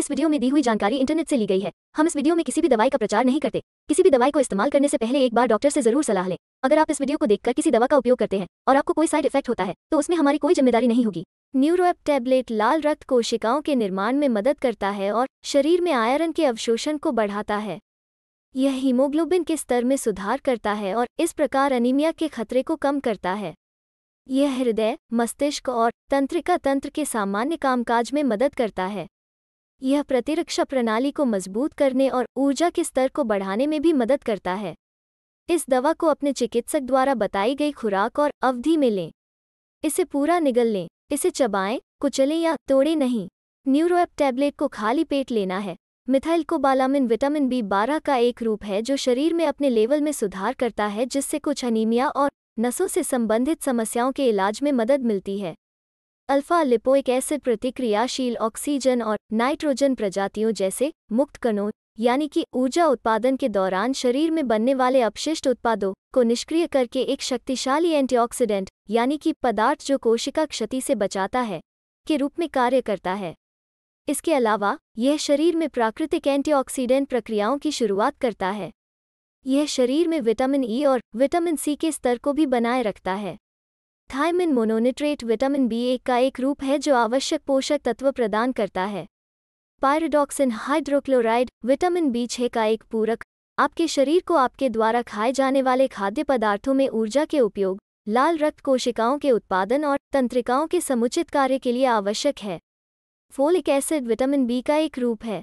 इस वीडियो में दी हुई जानकारी इंटरनेट से ली गई है हम इस वीडियो में किसी भी दवाई का प्रचार नहीं करते किसी भी दवाई को इस्तेमाल करने से पहले एक बार डॉक्टर से जरूर सलाह लें अगर आप इस वीडियो को देखकर किसी दवा का उपयोग करते हैं और आपको कोई साइड इफेक्ट होता है तो उसमें हमारी कोई जिम्मेदारी नहीं होगी न्यूरोप टैबलेट लाल रक्त कोशिकाओं के निर्माण में मदद करता है और शरीर में आयरन के अवशोषण को बढ़ाता है यह हीमोग्लोबिन के स्तर में सुधार करता है और इस प्रकार अनीमिया के खतरे को कम करता है यह हृदय मस्तिष्क और तंत्रिका तंत्र के सामान्य कामकाज में मदद करता है यह प्रतिरक्षा प्रणाली को मजबूत करने और ऊर्जा के स्तर को बढ़ाने में भी मदद करता है इस दवा को अपने चिकित्सक द्वारा बताई गई खुराक और अवधि में लें इसे पूरा निगल लें इसे चबाएं कुचलें या तोड़ें नहीं न्यूरोएप टैबलेट को खाली पेट लेना है मिथाइल कोबालामिन विटामिन बी बारह का एक रूप है जो शरीर में अपने लेवल में सुधार करता है जिससे कुछ अनीमिया और नसों से संबंधित समस्याओं के इलाज में मदद मिलती है अल्फा लिपोइक एसिड प्रतिक्रियाशील ऑक्सीजन और नाइट्रोजन प्रजातियों जैसे मुक्त कणों यानी कि ऊर्जा उत्पादन के दौरान शरीर में बनने वाले अपशिष्ट उत्पादों को निष्क्रिय करके एक शक्तिशाली एंटीऑक्सीडेंट यानी कि पदार्थ जो कोशिका क्षति से बचाता है के रूप में कार्य करता है इसके अलावा यह शरीर में प्राकृतिक एंटीऑक्सीडेंट प्रक्रियाओं की शुरुआत करता है यह शरीर में विटामिन ई e और विटामिन सी के स्तर को भी बनाए रखता है थायमिन मोनोनिट्रेट विटामिन बी एक का एक रूप है जो आवश्यक पोषक तत्व प्रदान करता है पायरोडॉक्सिन हाइड्रोक्लोराइड विटामिन बी छः का एक पूरक आपके शरीर को आपके द्वारा खाए जाने वाले खाद्य पदार्थों में ऊर्जा के उपयोग लाल रक्त कोशिकाओं के उत्पादन और तंत्रिकाओं के समुचित कार्य के लिए आवश्यक है फोलिक एसिड विटामिन बी का एक रूप है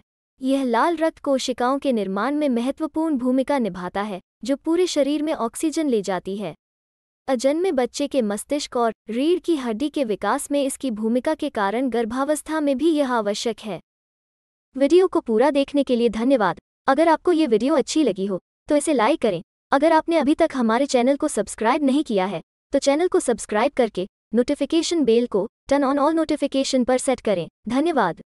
यह लाल रक्त कोशिकाओं के निर्माण में महत्वपूर्ण भूमिका निभाता है जो पूरे शरीर में ऑक्सीजन ले जाती है अजन्मे बच्चे के मस्तिष्क और रीढ़ की हड्डी के विकास में इसकी भूमिका के कारण गर्भावस्था में भी यह आवश्यक है वीडियो को पूरा देखने के लिए धन्यवाद अगर आपको ये वीडियो अच्छी लगी हो तो इसे लाइक करें अगर आपने अभी तक हमारे चैनल को सब्सक्राइब नहीं किया है तो चैनल को सब्सक्राइब करके नोटिफिकेशन बेल को टर्न ऑन ऑल नोटिफिकेशन पर सेट करें धन्यवाद